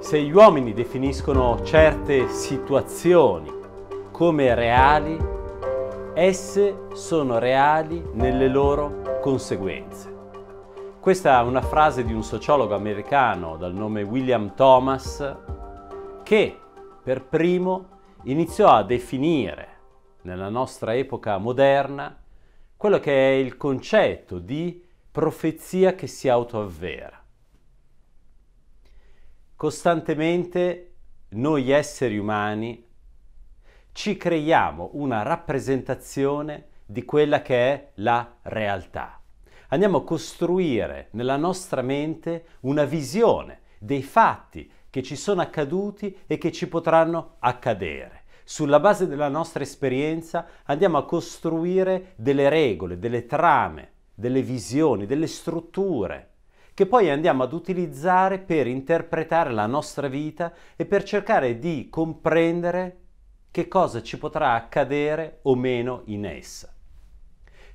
Se gli uomini definiscono certe situazioni come reali, esse sono reali nelle loro conseguenze. Questa è una frase di un sociologo americano dal nome William Thomas che per primo iniziò a definire nella nostra epoca moderna quello che è il concetto di profezia che si autoavvera. Costantemente noi esseri umani ci creiamo una rappresentazione di quella che è la realtà andiamo a costruire nella nostra mente una visione dei fatti che ci sono accaduti e che ci potranno accadere. Sulla base della nostra esperienza andiamo a costruire delle regole, delle trame, delle visioni, delle strutture che poi andiamo ad utilizzare per interpretare la nostra vita e per cercare di comprendere che cosa ci potrà accadere o meno in essa.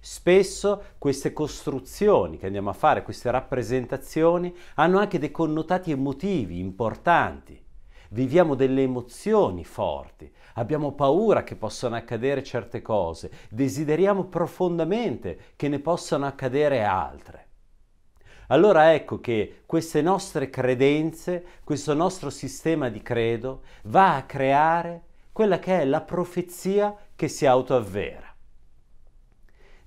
Spesso queste costruzioni che andiamo a fare, queste rappresentazioni, hanno anche dei connotati emotivi importanti. Viviamo delle emozioni forti, abbiamo paura che possano accadere certe cose, desideriamo profondamente che ne possano accadere altre. Allora ecco che queste nostre credenze, questo nostro sistema di credo va a creare quella che è la profezia che si autoavvera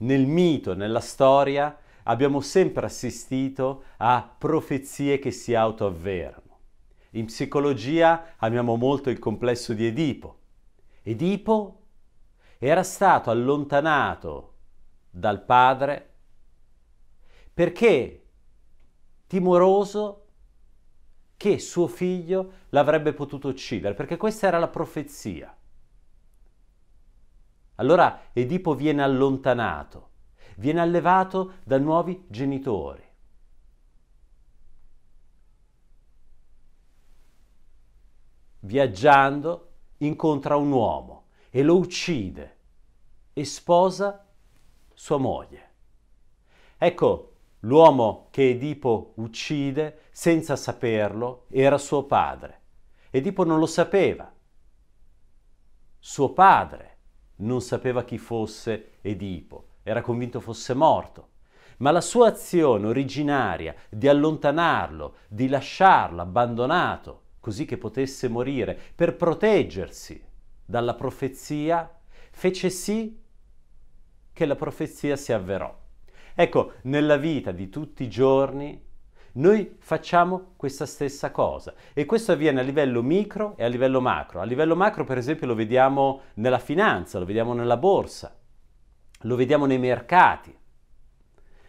nel mito, nella storia, abbiamo sempre assistito a profezie che si autoavverano. In psicologia amiamo molto il complesso di Edipo. Edipo era stato allontanato dal padre perché timoroso che suo figlio l'avrebbe potuto uccidere, perché questa era la profezia. Allora Edipo viene allontanato, viene allevato da nuovi genitori. Viaggiando incontra un uomo e lo uccide e sposa sua moglie. Ecco, l'uomo che Edipo uccide senza saperlo era suo padre. Edipo non lo sapeva. Suo padre non sapeva chi fosse Edipo, era convinto fosse morto. Ma la sua azione originaria di allontanarlo, di lasciarlo abbandonato, così che potesse morire, per proteggersi dalla profezia, fece sì che la profezia si avverò. Ecco, nella vita di tutti i giorni noi facciamo questa stessa cosa e questo avviene a livello micro e a livello macro. A livello macro per esempio lo vediamo nella finanza, lo vediamo nella borsa, lo vediamo nei mercati.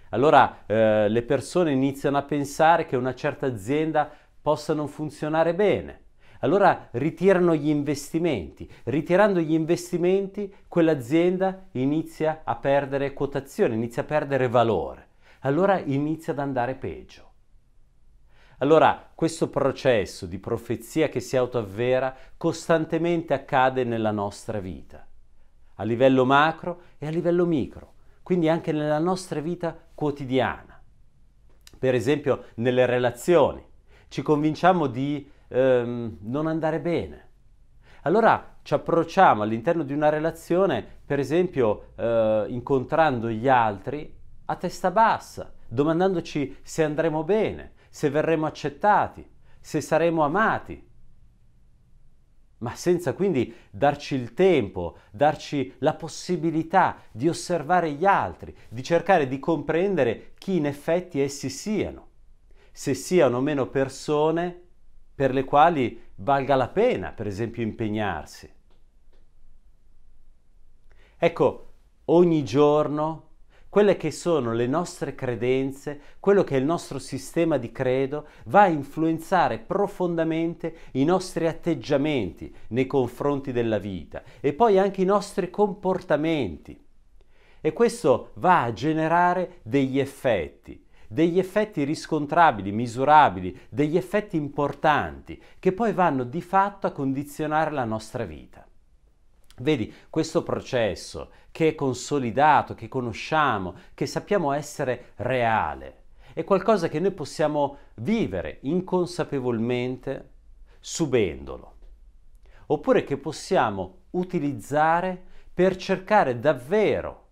Allora eh, le persone iniziano a pensare che una certa azienda possa non funzionare bene. Allora ritirano gli investimenti. Ritirando gli investimenti, quell'azienda inizia a perdere quotazione, inizia a perdere valore. Allora inizia ad andare peggio. Allora, questo processo di profezia che si autoavvera costantemente accade nella nostra vita, a livello macro e a livello micro, quindi anche nella nostra vita quotidiana. Per esempio, nelle relazioni. Ci convinciamo di ehm, non andare bene. Allora ci approcciamo all'interno di una relazione, per esempio, eh, incontrando gli altri a testa bassa, domandandoci se andremo bene, se verremo accettati, se saremo amati, ma senza quindi darci il tempo, darci la possibilità di osservare gli altri, di cercare di comprendere chi in effetti essi siano, se siano o meno persone per le quali valga la pena, per esempio, impegnarsi. Ecco, ogni giorno quelle che sono le nostre credenze, quello che è il nostro sistema di credo, va a influenzare profondamente i nostri atteggiamenti nei confronti della vita e poi anche i nostri comportamenti. E questo va a generare degli effetti degli effetti riscontrabili, misurabili, degli effetti importanti che poi vanno di fatto a condizionare la nostra vita. Vedi, questo processo che è consolidato, che conosciamo, che sappiamo essere reale, è qualcosa che noi possiamo vivere inconsapevolmente subendolo, oppure che possiamo utilizzare per cercare davvero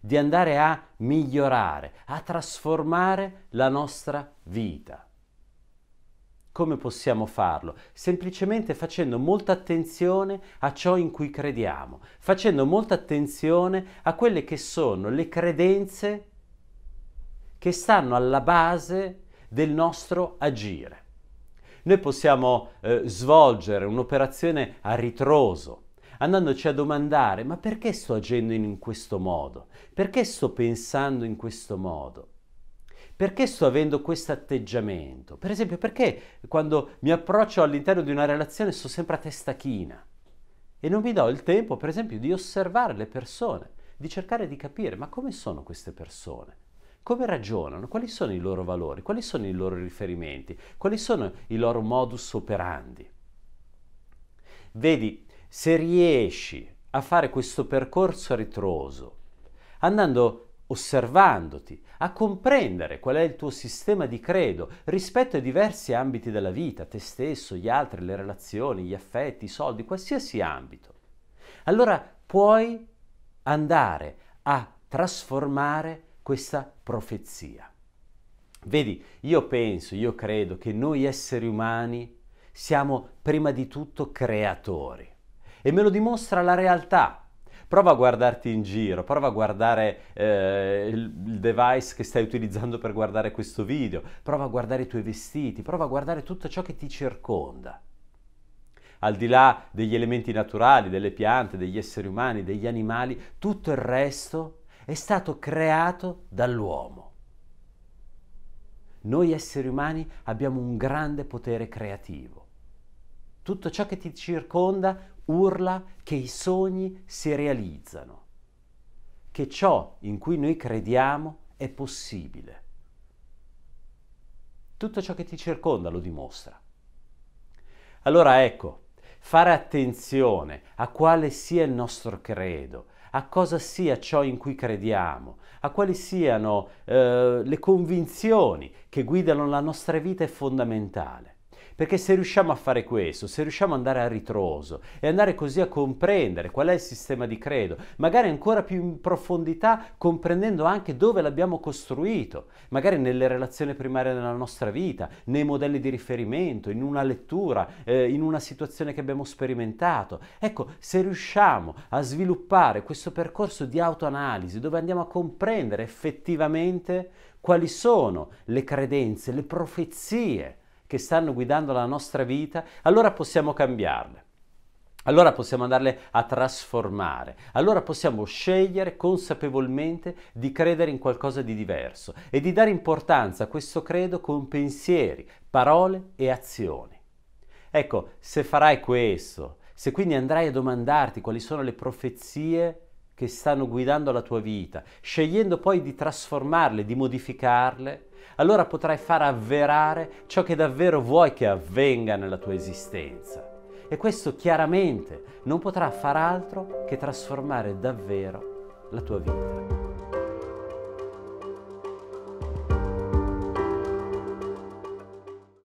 di andare a migliorare, a trasformare la nostra vita. Come possiamo farlo? Semplicemente facendo molta attenzione a ciò in cui crediamo, facendo molta attenzione a quelle che sono le credenze che stanno alla base del nostro agire. Noi possiamo eh, svolgere un'operazione a ritroso, andandoci a domandare ma perché sto agendo in questo modo? Perché sto pensando in questo modo? Perché sto avendo questo atteggiamento? Per esempio, perché quando mi approccio all'interno di una relazione sto sempre a testa china e non mi do il tempo, per esempio, di osservare le persone, di cercare di capire ma come sono queste persone? Come ragionano? Quali sono i loro valori? Quali sono i loro riferimenti? Quali sono i loro modus operandi? Vedi, se riesci a fare questo percorso ritroso, andando osservandoti, a comprendere qual è il tuo sistema di credo rispetto ai diversi ambiti della vita, te stesso, gli altri, le relazioni, gli affetti, i soldi, qualsiasi ambito. Allora puoi andare a trasformare questa profezia. Vedi, io penso, io credo che noi esseri umani siamo prima di tutto creatori e me lo dimostra la realtà prova a guardarti in giro, prova a guardare eh, il device che stai utilizzando per guardare questo video, prova a guardare i tuoi vestiti, prova a guardare tutto ciò che ti circonda. Al di là degli elementi naturali, delle piante, degli esseri umani, degli animali, tutto il resto è stato creato dall'uomo. Noi esseri umani abbiamo un grande potere creativo tutto ciò che ti circonda urla che i sogni si realizzano, che ciò in cui noi crediamo è possibile. Tutto ciò che ti circonda lo dimostra. Allora ecco, fare attenzione a quale sia il nostro credo, a cosa sia ciò in cui crediamo, a quali siano eh, le convinzioni che guidano la nostra vita è fondamentale. Perché se riusciamo a fare questo, se riusciamo ad andare a ritroso e andare così a comprendere qual è il sistema di credo, magari ancora più in profondità comprendendo anche dove l'abbiamo costruito, magari nelle relazioni primarie della nostra vita, nei modelli di riferimento, in una lettura, eh, in una situazione che abbiamo sperimentato. Ecco, se riusciamo a sviluppare questo percorso di autoanalisi dove andiamo a comprendere effettivamente quali sono le credenze, le profezie che stanno guidando la nostra vita, allora possiamo cambiarle. Allora possiamo andarle a trasformare, allora possiamo scegliere consapevolmente di credere in qualcosa di diverso e di dare importanza a questo credo con pensieri, parole e azioni. Ecco, se farai questo, se quindi andrai a domandarti quali sono le profezie che stanno guidando la tua vita, scegliendo poi di trasformarle, di modificarle, allora potrai far avverare ciò che davvero vuoi che avvenga nella tua esistenza. E questo chiaramente non potrà far altro che trasformare davvero la tua vita.